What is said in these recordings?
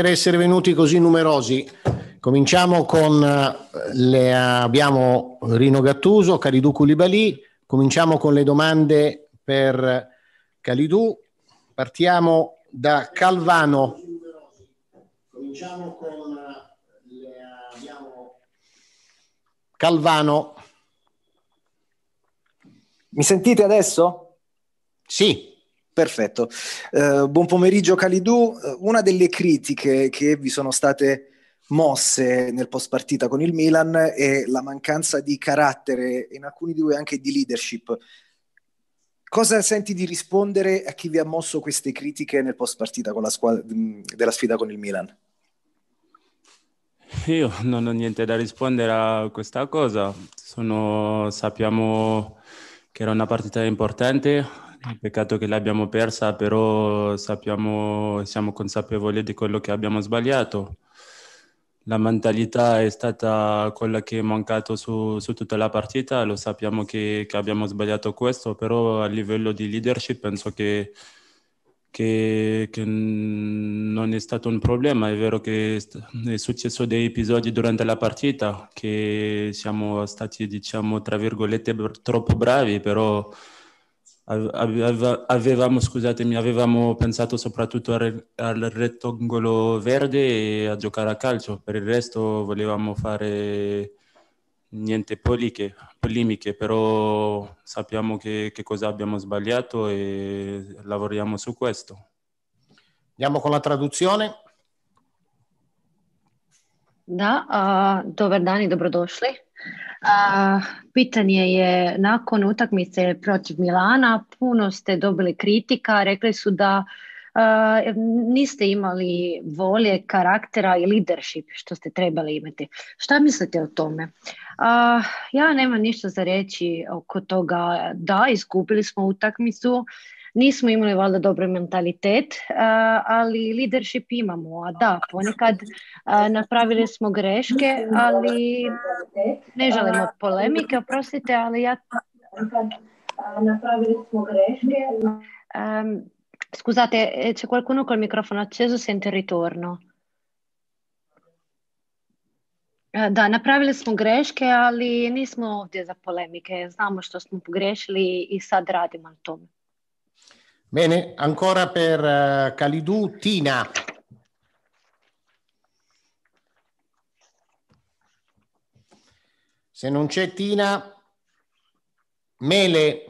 per essere venuti così numerosi. Cominciamo con eh, le, abbiamo Rino Gattuso, Calidù Culibali, cominciamo con le domande per Calidù. Partiamo da Calvano. Cominciamo con eh, le, abbiamo... Calvano. Mi sentite adesso? Sì. Perfetto. Uh, buon pomeriggio Calidou. Eh, una delle critiche che vi sono state mosse nel post partita con il Milan è la mancanza di carattere e in alcuni di voi anche di leadership. Cosa senti di rispondere a chi vi ha mosso queste critiche nel post partita squadra, mm, della sfida con il Milan? Io non ho niente da rispondere a questa cosa. Sono, sappiamo che era una partita importante, Peccato che l'abbiamo persa, però sappiamo, siamo consapevoli di quello che abbiamo sbagliato. La mentalità è stata quella che è mancata su, su, tutta la partita, lo sappiamo che, che, abbiamo sbagliato questo, però a livello di leadership penso che, che, che non è stato un problema. È vero che è successo dei episodi durante la partita, che siamo stati, diciamo, tra virgolette, troppo bravi, però avevamo, scusatemi, avevamo pensato soprattutto al, al rettangolo verde e a giocare a calcio, per il resto volevamo fare niente poliche, polemiche, però sappiamo che, che, cosa abbiamo sbagliato e lavoriamo su questo. Andiamo con la traduzione. Da, uh, eh, dobar dan i dobrodošli. A, pitanje je, nakon utakmice protiv Milana, puno ste dobili kritika, rekli su da niste imali volje, karaktera i leadership što ste trebali imati. Šta mislite o tome? A, ja nemam ništa za reći oko toga. Da, izgubili smo utakmicu, nismo imali valjda dobar mentalitet, ali leadership imamo, a da, ponekad napravili smo greške, ali ne želimo polemike, oprostite, ali ja... Napravili smo greške... Scusate, e, c'è qualcuno col microfono acceso, sente il ritorno. Eh, da, napravili smo greške, ali nismo ovdje za polemike. Znamo što smo pogrešili i sad radimo na tome. Bene, ancora per uh, eh, Calidù, Tina. Se non c'è Tina, Mele.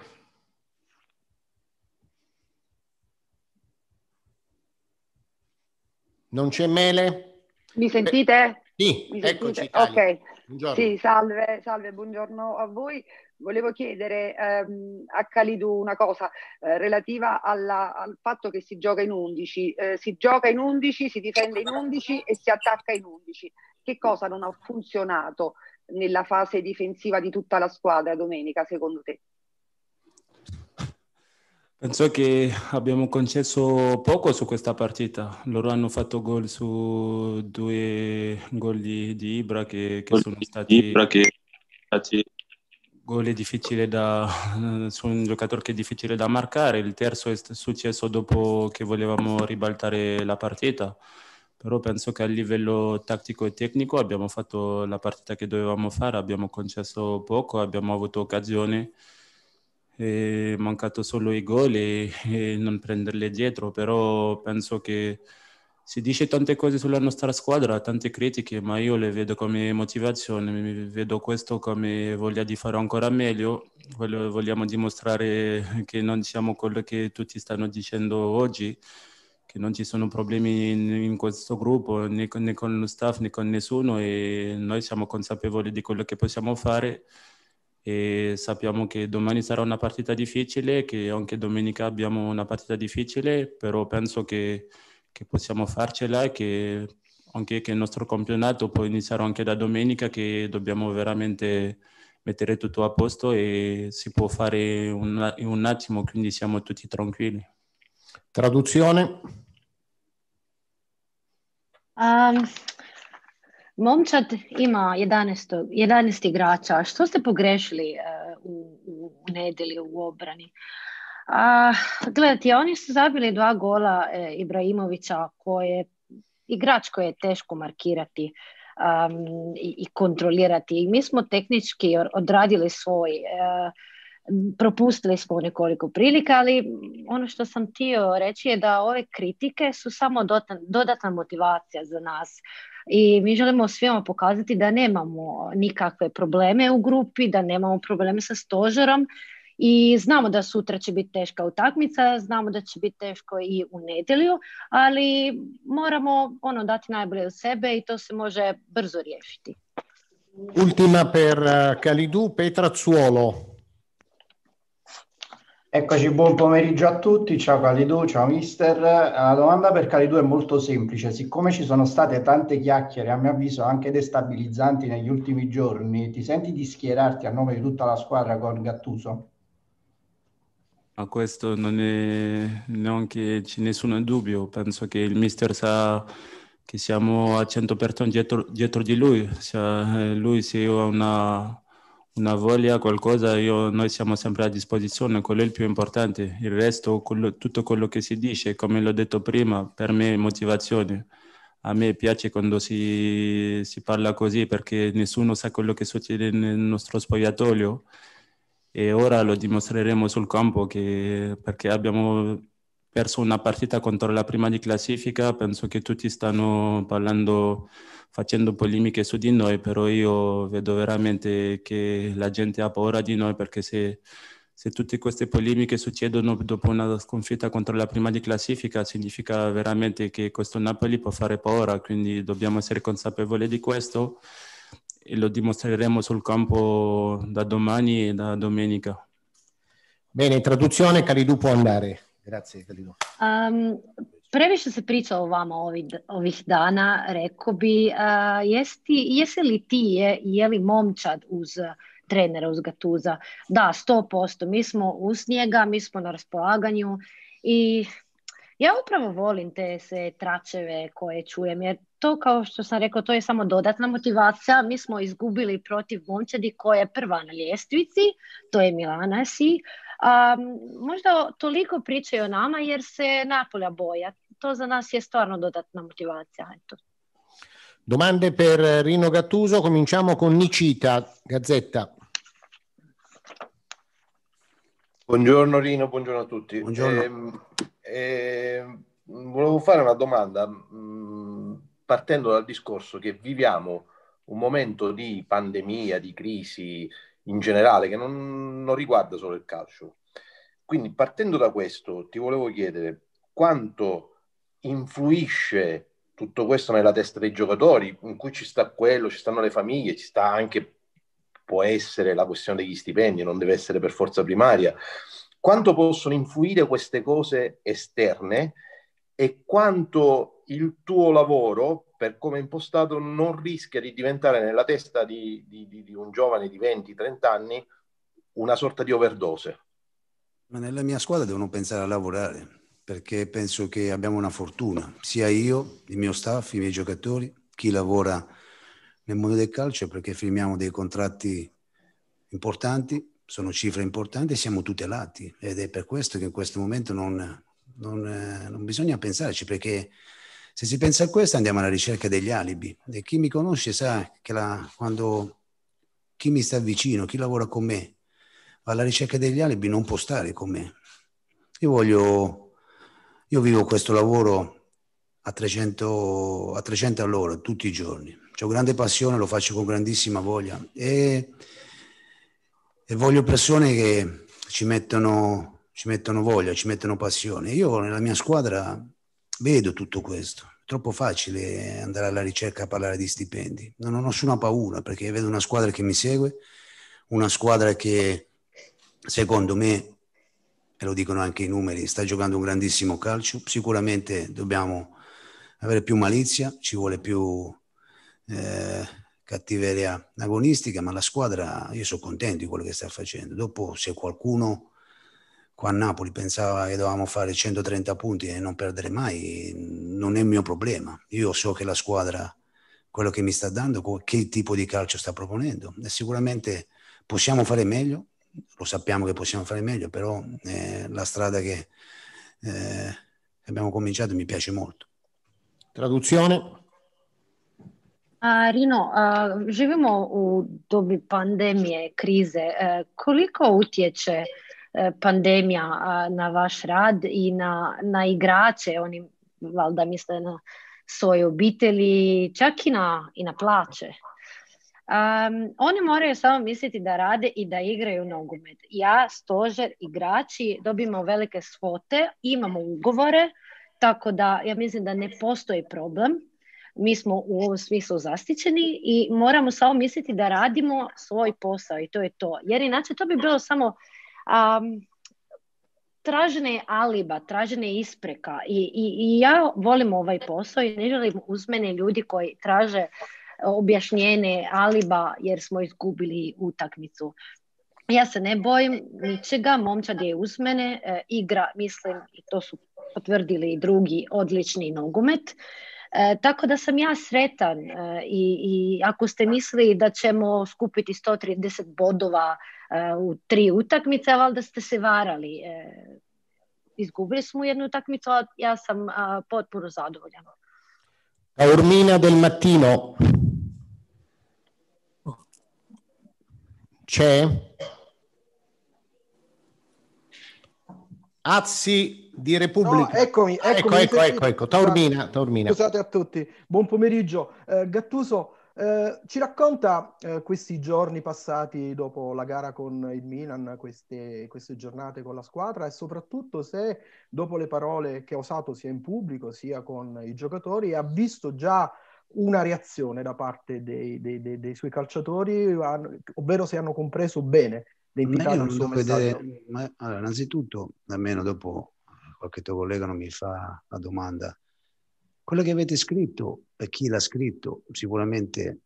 Non c'è Mele? Mi sentite? Sì, Mi eccoci. Italia. Ok. Buongiorno. Sì, salve, salve, buongiorno a voi volevo chiedere ehm, a Calidu una cosa eh, relativa alla, al fatto che si gioca in 11. Eh, si gioca in 11, si difende in 11 e si attacca in 11. Che cosa non ha funzionato nella fase difensiva di tutta la squadra domenica, secondo te? Penso che abbiamo concesso poco su questa partita. Loro hanno fatto gol su due gol di, di Ibra che, che sono stati... Ibra che gol è difficile da, su un giocatore che è difficile da marcare, il terzo è successo dopo che volevamo ribaltare la partita, però penso che a livello tattico e tecnico abbiamo fatto la partita che dovevamo fare, abbiamo concesso poco, abbiamo avuto occasione è mancato solo i gol e, e non prenderle dietro, però penso che si dice tante cose sulla nostra squadra, tante critiche, ma io le vedo come motivazione, vedo questo come voglia di fare ancora meglio, vogliamo dimostrare che non siamo quello che tutti stanno dicendo oggi, che non ci sono problemi in, in questo gruppo né con, né con, lo staff né con nessuno e noi siamo consapevoli di quello che possiamo fare e sappiamo che domani sarà una partita difficile, che anche domenica abbiamo una partita difficile, però penso che che possiamo farcela e che anche che il nostro campionato può iniziare anche da domenica che dobbiamo veramente mettere tutto a posto e si può fare in un attimo, quindi siamo tutti tranquilli. Traduzione? Um, ehm, momčad ima 11, 11 igrača. Što ste pogrešili uh, u, u, u nedelji u obrani? Uh, A, gledajte, oni su zabili dva gola e, Ibrahimovića koje igrač koji je teško markirati i, i kontrolirati. I mi smo tehnički odradili svoj, e, propustili smo nekoliko prilika, ali ono što sam htio reći je da ove kritike su samo dodatna motivacija za nas. I mi želimo svima pokazati da nemamo nikakve probleme u grupi, da nemamo probleme sa stožerom, I znamo da sutra će biti teška utakmica, znamo da će biti teško i u nedjelju, ali moramo ono dati najbolje od sebe i to se može brzo riješiti. Ultima per Calidu, eh, Petra Zuolo. Eccoci, buon pomeriggio a tutti. Ciao Calidu, ciao mister. Eh, la domanda per Calidu è molto semplice. Siccome ci sono state tante chiacchiere, a mio avviso anche destabilizzanti negli ultimi giorni, ti senti di schierarti a nome di tutta la squadra con Gattuso? A questo non è neanche c'è nessun dubbio, penso che il mister sa che siamo a 100% dietro, dietro, di lui, cioè, lui se ha una, una, voglia, qualcosa, io, noi siamo sempre a disposizione, quello è il più importante, il resto, quello, tutto quello che si dice, come l'ho detto prima, per me è motivazione. A me piace quando si, si parla così perché nessuno sa quello che succede nel nostro spogliatoio e ora lo dimostreremo sul campo che, perché abbiamo perso una partita contro la prima di classifica, penso che tutti stanno parlando, facendo polemiche su di noi, però io vedo veramente che la gente ha paura di noi perché se, se tutte queste polemiche succedono dopo una sconfitta contro la prima di classifica significa veramente che questo Napoli può fare paura, quindi dobbiamo essere consapevoli di questo e lo dimostreremo sul campo da domani e da domenica. Bene, in traduzione Kalidou può andare. Grazie Kalidou. Um, ehm, previše se priča o vama ovih, ovih dana, rekao bi, uh, jesti, jesi li ti je, je li momčad uz trenera, uz Gatuza? Da, 100%, mi smo uz njega, mi smo na raspolaganju i ja upravo volim te se tračeve koje čujem, jer to kao što sam rekao, to je samo dodatna motivacija. Mi smo izgubili protiv momčadi koja je prva na ljestvici, to je Milana Si. Um, možda toliko pričaju o nama jer se Napolja boja. To za nas je stvarno dodatna motivazione. Domande per Rino Gattuso, cominciamo con Nicita, Gazzetta. Buongiorno Rino, buongiorno a tutti. Buongiorno. Eh, eh, volevo fare una domanda. Mm, partendo dal discorso che viviamo un momento di pandemia, di crisi in generale, che non, non riguarda solo il calcio. Quindi partendo da questo, ti volevo chiedere quanto influisce tutto questo nella testa dei giocatori, in cui ci sta quello, ci stanno le famiglie, ci sta anche, può essere la questione degli stipendi, non deve essere per forza primaria. Quanto possono influire queste cose esterne e quanto il tuo lavoro, per come impostato, non rischia di diventare nella testa di, di, di, di un giovane di 20-30 anni una sorta di overdose. Ma nella mia squadra devono pensare a lavorare, perché penso che abbiamo una fortuna, sia io, il mio staff, i miei giocatori, chi lavora nel mondo del calcio, perché firmiamo dei contratti importanti, sono cifre importanti e siamo tutelati ed è per questo che in questo momento non, non, eh, non bisogna pensarci, perché se si pensa a questo andiamo alla ricerca degli alibi. E chi mi conosce sa che la, quando chi mi sta vicino, chi lavora con me, va alla ricerca degli alibi, non può stare con me. Io voglio, io vivo questo lavoro a 300, a 300 all'ora tutti i giorni. Ho grande passione, lo faccio con grandissima voglia e, e voglio persone che ci mettono, ci mettono voglia, ci mettono passione. Io nella mia squadra vedo tutto questo. È troppo facile andare alla ricerca a parlare di stipendi. Non ho nessuna paura perché vedo una squadra che mi segue, una squadra che secondo me, e lo dicono anche i numeri, sta giocando un grandissimo calcio. Sicuramente dobbiamo avere più malizia, ci vuole più eh, cattiveria agonistica, ma la squadra, io sono contento di quello che sta facendo. Dopo se qualcuno qua a Napoli pensava che dovevamo fare 130 punti e non perdere mai, non è il mio problema. Io so che la squadra, quello che mi sta dando, che tipo di calcio sta proponendo. E sicuramente possiamo fare meglio, lo sappiamo che possiamo fare meglio, però eh, la strada che eh, abbiamo cominciato mi piace molto. Traduzione? A, ah, Rino, a, ah, živimo u dobi pandemije, krize. E, koliko utječe uh, E, pandemija na vaš rad i na, na igrače, oni valjda misle na svoje obitelji, čak i na, i na plaće. Um, oni moraju samo misliti da rade i da igraju nogomet. Ja, stožer, igrači dobimo velike svote, imamo ugovore, tako da ja mislim da ne postoji problem. Mi smo u ovom smislu zaštićeni i moramo samo misliti da radimo svoj posao i to je to. Jer inače to bi bilo samo um, tražene je aliba, tražene je ispreka I, i, ja volim ovaj posao i ne želim uz mene ljudi koji traže e, objašnjene aliba jer smo izgubili utakmicu. Ja se ne bojim ničega, momčad je uz mene, e, igra, mislim, i to su potvrdili i drugi odlični nogomet. E, tako da sam ja sretan i, i ako ste mislili da ćemo skupiti 130 bodova u tri utakmice, ali da ste se varali. Izgubili smo jednu utakmicu, ali ja sam potpuno zadovoljena. Taormina del mattino. C'è? Azzi di Repubblica. No, eccomi, eccomi, ecco, ecco, ecco, ecco, Taormina, Taormina. Scusate a tutti, buon pomeriggio. Eh, Gattuso, eh, ci racconta eh, questi giorni passati dopo la gara con il Milan, queste, queste, giornate con la squadra e soprattutto se dopo le parole che ha usato sia in pubblico sia con i giocatori ha visto già una reazione da parte dei, dei, dei, dei suoi calciatori, ovvero se hanno compreso bene l'entità del suo messaggio. Vedere, ma, allora, innanzitutto, almeno dopo qualche tuo collega non mi fa la domanda, quello che avete scritto per chi l'ha scritto sicuramente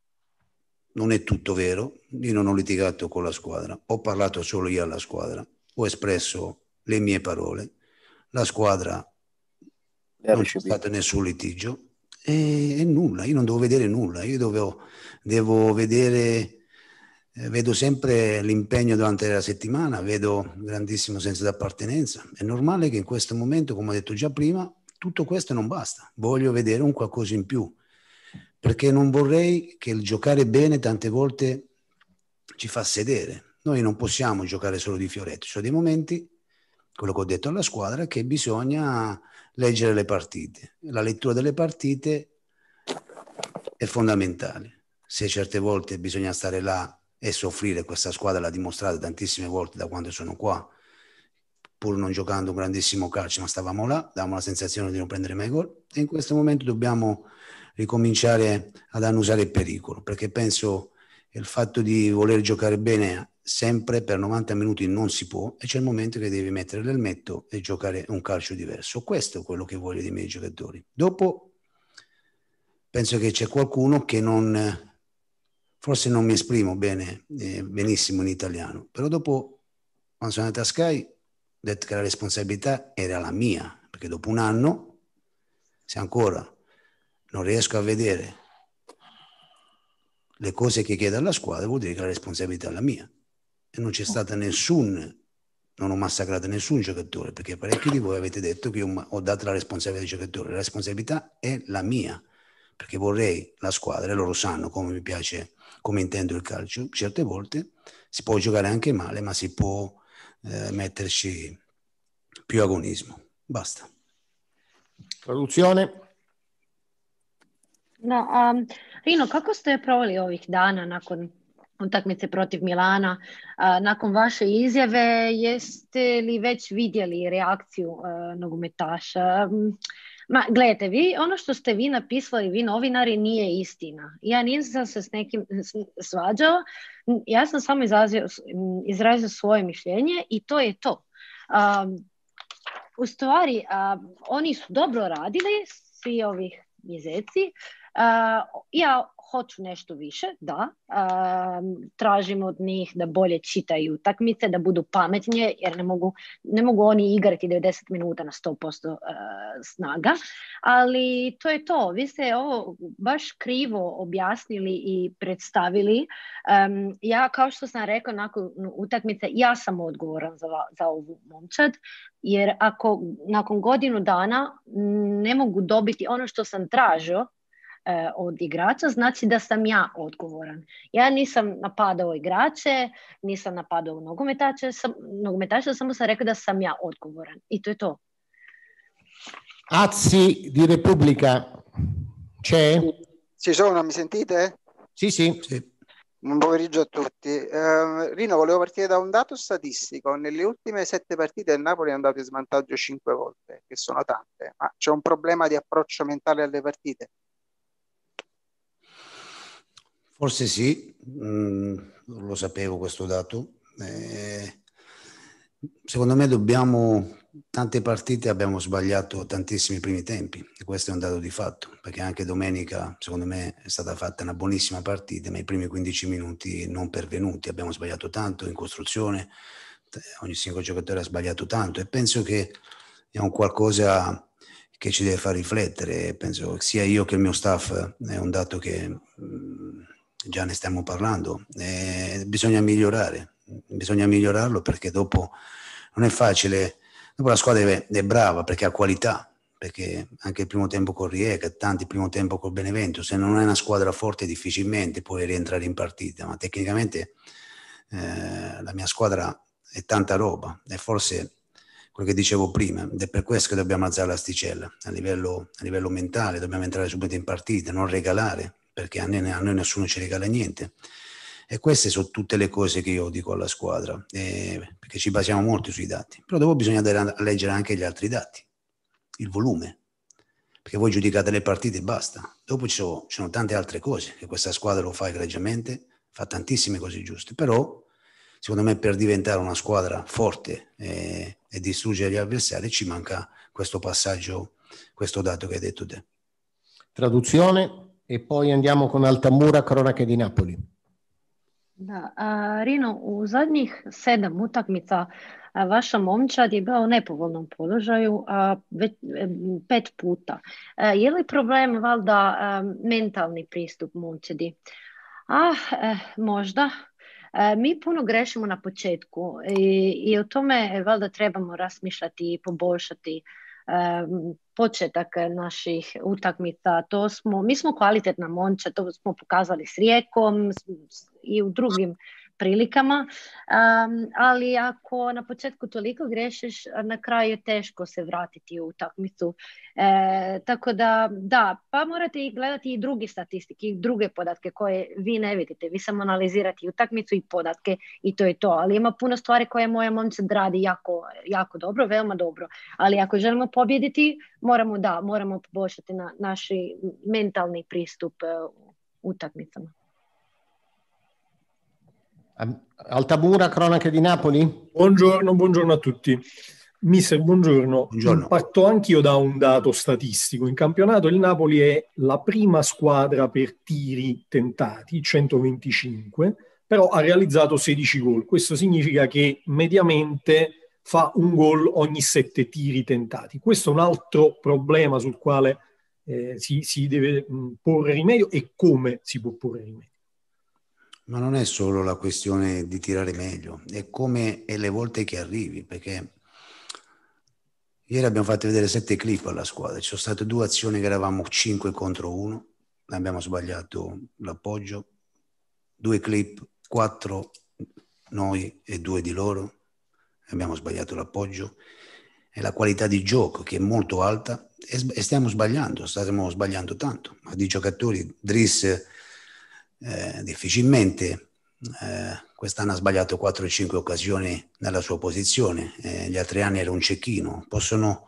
non è tutto vero, io non ho litigato con la squadra, ho parlato solo io alla squadra, ho espresso le mie parole, la squadra non c'è stato nessun litigio e, e, nulla, io non devo vedere nulla, io dovevo, devo vedere, eh, vedo sempre l'impegno durante la settimana, vedo grandissimo senso d'appartenenza, è normale che in questo momento, come ho detto già prima, tutto questo non basta, voglio vedere un qualcosa in più perché non vorrei che il giocare bene tante volte ci fa sedere. Noi non possiamo giocare solo di fioretti, ci sono dei momenti, quello che ho detto alla squadra, che bisogna leggere le partite. La lettura delle partite è fondamentale. Se certe volte bisogna stare là e soffrire, questa squadra l'ha dimostrato tantissime volte da quando sono qua, pur non giocando un grandissimo calcio, ma stavamo là, davamo la sensazione di non prendere mai gol. E in questo momento dobbiamo ricominciare ad annusare il pericolo, perché penso il fatto di voler giocare bene sempre per 90 minuti non si può e c'è il momento che devi mettere l'elmetto e giocare un calcio diverso. Questo è quello che voglio dei miei giocatori. Dopo penso che c'è qualcuno che non forse non mi esprimo bene, eh, benissimo in italiano, però dopo quando sono andato a Sky ho detto che la responsabilità era la mia, perché dopo un anno, se ancora non riesco a vedere le cose che chiedo alla squadra, vuol dire che la responsabilità è la mia. E non c'è stata nessun, non ho massacrato nessun giocatore, perché parecchi di voi avete detto che io ho dato la responsabilità ai giocatori. La responsabilità è la mia, perché vorrei la squadra, e loro sanno come mi piace, come intendo il calcio. Certe volte si può giocare anche male, ma si può eh, metterci più agonismo. Basta. Traduzione. No, um, Rino, kako ste proveli ovih dana nakon utakmice protiv Milana? nakon vaše izjave jeste li već vidjeli reakciju uh, nogometaša? ma, gledajte, vi, ono što ste vi napisali, vi novinari, nije istina. Ja nisam se s nekim svađao, ja sam samo izrazio, svoje mišljenje i to je to. Um, u stvari, oni su dobro radili svi ovih mjeseci, ja hoću nešto više, da. Tražim od njih da bolje čitaju utakmice da budu pametnije, jer ne mogu, ne mogu oni igrati 90 minuta na 100% snaga. Ali to je to. Vi ste ovo baš krivo objasnili i predstavili. Ja, kao što sam rekao nakon utakmice, ja sam odgovoran za, za ovu momčad, jer ako nakon godinu dana ne mogu dobiti ono što sam tražio, e, od igrača, znači da sam ja odgovoran. Ja nisam napadao igrače, nisam napadao nogometače, sam, nogometače samo sam rekao da sam ja odgovoran. I to je to. Azzi di Repubblica c'è? Ci sono, mi sentite? Sì, sì. sì. Buon pomeriggio a tutti. Eh, Rino, volevo partire da un dato statistico. Nelle ultime sette partite il Napoli è andato in svantaggio cinque volte, che sono tante, ma c'è un problema di approccio mentale alle partite. Forse sì, mm, lo sapevo questo dato. Eh, secondo me dobbiamo, tante partite abbiamo sbagliato tantissimi primi tempi e questo è un dato di fatto, perché anche domenica secondo me è stata fatta una buonissima partita, ma i primi 15 minuti non pervenuti, abbiamo sbagliato tanto in costruzione, eh, ogni singolo giocatore ha sbagliato tanto e penso che è un qualcosa che ci deve far riflettere, penso sia io che il mio staff, eh, è un dato che... Mm, già ne stiamo parlando, eh, bisogna migliorare, bisogna migliorarlo perché dopo non è facile, dopo la squadra è, è brava perché ha qualità, perché anche il primo tempo con Rieca, tanti il primo tempo con Benevento, se non è una squadra forte difficilmente puoi rientrare in partita, ma tecnicamente eh, la mia squadra è tanta roba e forse quello che dicevo prima, ed è per questo che dobbiamo alzare l'asticella a livello, a livello mentale, dobbiamo entrare subito in partita, non regalare, perché a noi nessuno ci regala niente. E queste sono tutte le cose che io dico alla squadra, eh, perché ci basiamo molto sui dati. Però dopo bisogna andare a leggere anche gli altri dati, il volume, perché voi giudicate le partite e basta. Dopo ci sono, ci sono tante altre cose che questa squadra lo fa egregiamente, fa tantissime cose giuste, però secondo me per diventare una squadra forte e, e distruggere gli avversari ci manca questo passaggio, questo dato che hai detto te. Traduzione? e poi andiamo con Altamura, Cronache di Napoli. Da, Rino, u zadnjih sedam utakmica vaša momčad je bila u nepovoljnom položaju a, već, e, pet puta. A, e, je li problem valjda e, mentalni pristup momčadi? A, ah, možda. mi puno grešimo na početku i, i o tome valjda trebamo razmišljati i poboljšati početak naših utakmica. To smo, mi smo kvalitetna monča, to smo pokazali s Rijekom i u drugim prilikama, ali ako na početku toliko grešiš, na kraju je teško se vratiti u utakmicu. E, tako da, da, pa morate i gledati i druge statistike, i druge podatke koje vi ne vidite. Vi samo analizirati utakmicu i podatke i to je to. Ali ima puno stvari koje moja momica radi jako, jako dobro, veoma dobro. Ali ako želimo pobjediti, moramo da, moramo poboljšati na, naši mentalni pristup e, utakmicama. Altabura, cronache di Napoli. Buongiorno, buongiorno a tutti. Mister, buongiorno. buongiorno. Parto anch'io da un dato statistico. In campionato il Napoli è la prima squadra per tiri tentati, 125, però ha realizzato 16 gol. Questo significa che mediamente fa un gol ogni 7 tiri tentati. Questo è un altro problema sul quale eh, si, si deve porre rimedio e come si può porre rimedio. Ma non è solo la questione di tirare meglio, è come e le volte che arrivi, perché ieri abbiamo fatto vedere sette clip alla squadra, ci sono state due azioni che eravamo 5 contro 1, abbiamo sbagliato l'appoggio, due clip, quattro noi e due di loro, abbiamo sbagliato l'appoggio, e la qualità di gioco che è molto alta e, stiamo sbagliando, stiamo sbagliando tanto, ma di giocatori, Driss eh, difficilmente eh, quest'anno ha sbagliato 4-5 occasioni nella sua posizione, eh, gli altri anni era un cecchino, possono,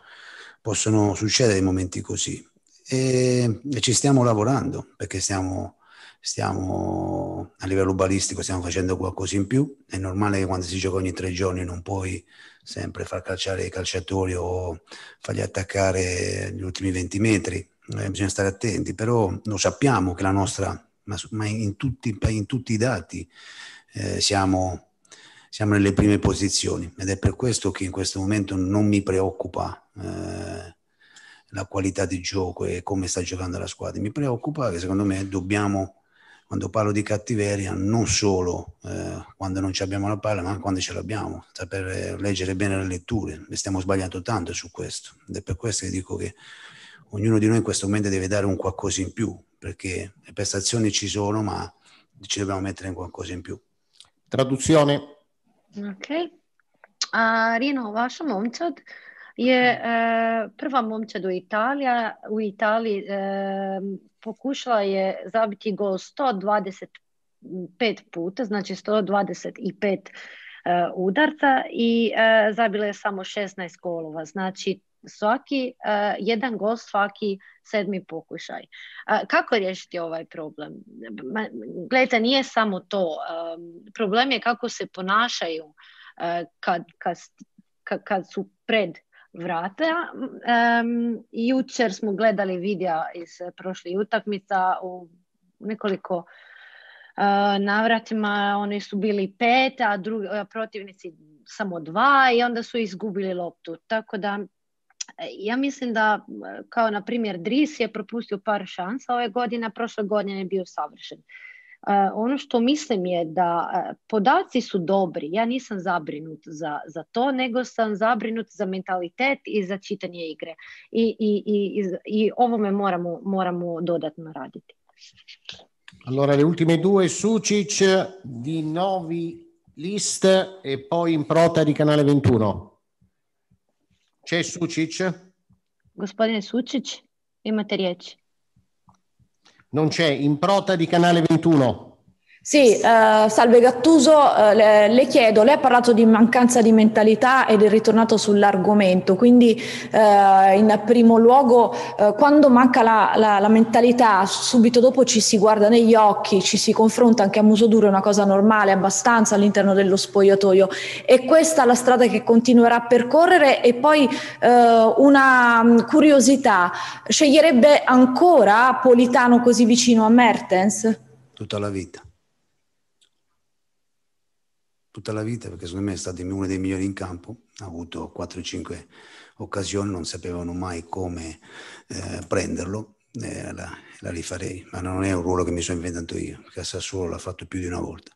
possono succedere momenti così e, e, ci stiamo lavorando perché stiamo, stiamo, a livello balistico stiamo facendo qualcosa in più, è normale che quando si gioca ogni tre giorni non puoi sempre far calciare i calciatori o fargli attaccare gli ultimi 20 metri, eh, bisogna stare attenti, però lo sappiamo che la nostra ma, ma in, tutti, in, tutti, i dati eh, siamo, siamo, nelle prime posizioni ed è per questo che in questo momento non mi preoccupa eh, la qualità di gioco e come sta giocando la squadra. Mi preoccupa che secondo me dobbiamo, quando parlo di cattiveria, non solo eh, quando non abbiamo la palla, ma anche quando ce l'abbiamo, saper leggere bene le letture. Stiamo sbagliando tanto su questo ed è per questo che dico che ognuno di noi in questo momento deve dare un qualcosa in più, perché le prestazioni ci sono, ma ci dobbiamo mettere in qualcosa in più. Traduzione. Ok. A rinovašom momčad je e, prva momčad u Italiji, u Italiji e, pokušala je zabiti gol 125 puta, znači 125 e, eh, udarca i e, eh, zabila je samo 16 golova. Znači svaki e, jedan gost svaki sedmi pokušaj. E, kako riješiti ovaj problem? Ma, gledajte, nije samo to. E, problem je kako se ponašaju kad, kad, kad su pred vrata. Um, jučer smo gledali videa iz prošlih utakmica u nekoliko navratima oni su bili pet, a drugi, protivnici samo dva i onda su izgubili loptu. Tako da E, ja mislim da e, kao na primjer Dris je propustio par šansa ove godine, a prošle godine je bio savršen. E, ono što mislim je da podaci su dobri, ja nisam zabrinut za, za to, nego sam zabrinut za mentalitet i za čitanje igre. I, i, i, i ovome moramo, moramo dodatno raditi. Allora, le ultime due, Sucic di Novi List e poi in prota di Canale 21. C'è cioè, Sucic? Gospodine Sucic, imate riječ. Non c'è, in prota di Canale 21. Sì, eh, salve Gattuso, eh, le, le, chiedo, lei ha parlato di mancanza di mentalità ed è ritornato sull'argomento, quindi eh, in primo luogo eh, quando manca la, la, la, mentalità subito dopo ci si guarda negli occhi, ci si confronta anche a muso duro, è una cosa normale abbastanza all'interno dello spogliatoio e questa è la strada che continuerà a percorrere e poi eh, una mm, curiosità, sceglierebbe ancora Politano così vicino a Mertens? Tutta la vita tutta la vita perché secondo me è stato uno dei migliori in campo, ha avuto 4-5 occasioni, non sapevano mai come eh, prenderlo, eh, la, la, rifarei, ma non è un ruolo che mi sono inventato io, perché a Sassuolo l'ha fatto più di una volta.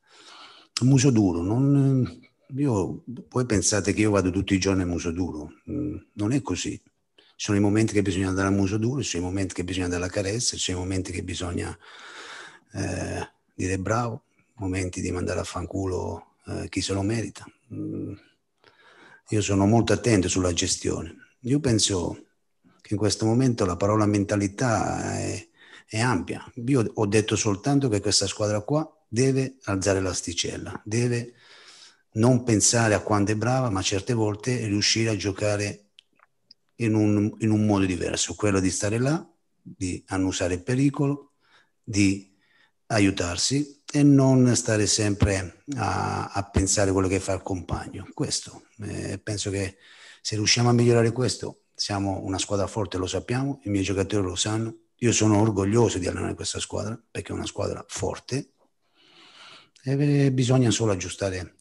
Muso duro, non, io, voi pensate che io vado tutti i giorni a muso duro, mm, non è così. Ci sono i momenti che bisogna andare a muso duro, ci sono i momenti che bisogna andare alla carezza, ci sono i momenti che bisogna eh, dire bravo, momenti di mandare a fanculo eh, chi se lo merita. Mm. Io sono molto attento sulla gestione. Io penso che in questo momento la parola mentalità è, è ampia. Io ho detto soltanto che questa squadra qua deve alzare l'asticella, deve non pensare a quanto è brava, ma certe volte riuscire a giocare in un, in un modo diverso, quello di stare là, di annusare il pericolo, di aiutarsi e non stare sempre a, a pensare quello che fa il compagno. Questo, eh, penso che se riusciamo a migliorare questo, siamo una squadra forte, lo sappiamo, i miei giocatori lo sanno, io sono orgoglioso di allenare questa squadra perché è una squadra forte e bisogna solo aggiustare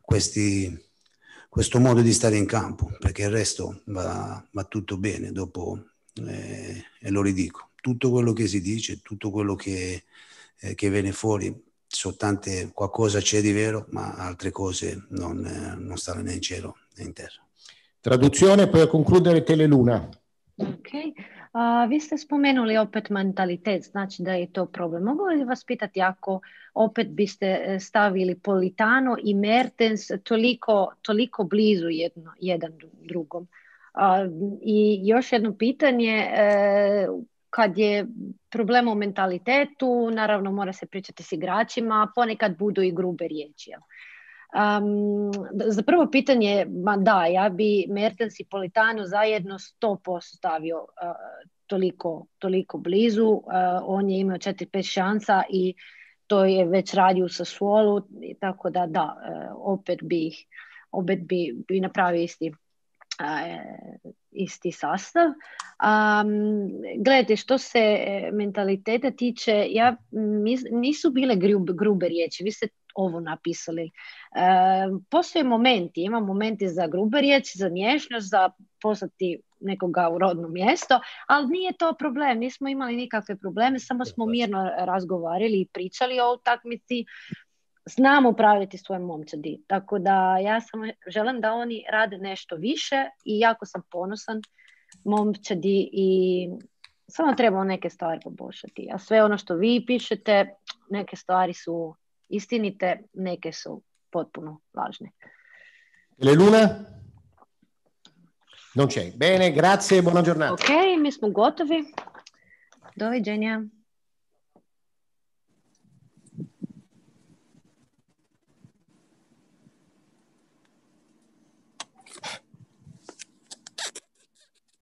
questi, questo modo di stare in campo perché il resto va, va tutto bene dopo eh, e lo ridico tutto quello che si dice tutto quello che, eh, che viene fuori su tante, qualcosa c'è di vero, ma altre cose non, eh, non stanno né in cielo né in terra. Traduzione per concludere Teleluna. Okay. Uh, vi ste spomenuli ecco, opet mentalitet, znači da je to problem. Mogu li vas pitati ako opet biste eh, stavili Politano i Mertens toliko, toliko blizu jedno, jedan drugom? Uh, I još jedno pitanje, uh, kad je problem u mentalitetu, naravno mora se pričati s igračima, ponekad budu i grube riječi. Um, za prvo pitanje, ma da, ja bi Mertens i Politano zajedno 100% stavio toliko, toliko blizu. on je imao 4-5 šansa i to je već radio sa Suolu, tako da da, e, opet bi, opet bi, bi napravio isti E, isti sastav. gledajte, što se e, mentaliteta tiče, ja, nisu bile grube riječi, vi ste ovo napisali. E, postoje momenti, ima momenti za grube riječi, za nješnost, za poslati nekoga u rodno mjesto, ali nije to problem, nismo imali nikakve probleme, samo smo mirno razgovarali i pričali o utakmici, znam upravljati svojim momčadi. Tako da ja sam, želim da oni rade nešto više i jako sam ponosan momčadi i samo trebamo neke stvari poboljšati. A sve ono što vi pišete, neke stvari su istinite, neke su potpuno važne. Le luna? Non c'è. Bene, grazie e buona giornata. Ok, mi smo gotovi. Doviđenja.